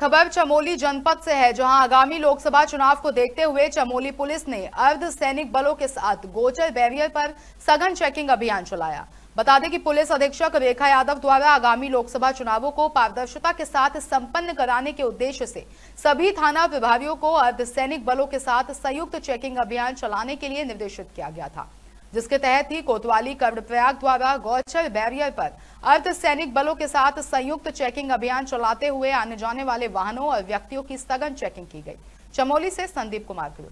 खबर चमोली जनपद से है जहां आगामी लोकसभा चुनाव को देखते हुए चमोली पुलिस ने अर्ध सैनिक बलों के साथ गोचर बैरियर पर सघन चेकिंग अभियान चलाया बता दें कि पुलिस अधीक्षक रेखा यादव द्वारा आगामी लोकसभा चुनावों को पारदर्शिता के साथ संपन्न कराने के उद्देश्य से सभी थाना विभागियों को अर्धसैनिक बलों के साथ संयुक्त चेकिंग अभियान चलाने के लिए निर्देशित किया गया था जिसके तहत ही कोतवाली कर्णप्रयाग द्वारा गौचर बैरियर पर सैनिक बलों के साथ संयुक्त चेकिंग अभियान चलाते हुए आने जाने वाले वाहनों और व्यक्तियों की सघन चेकिंग की गई चमोली से संदीप कुमार गुरु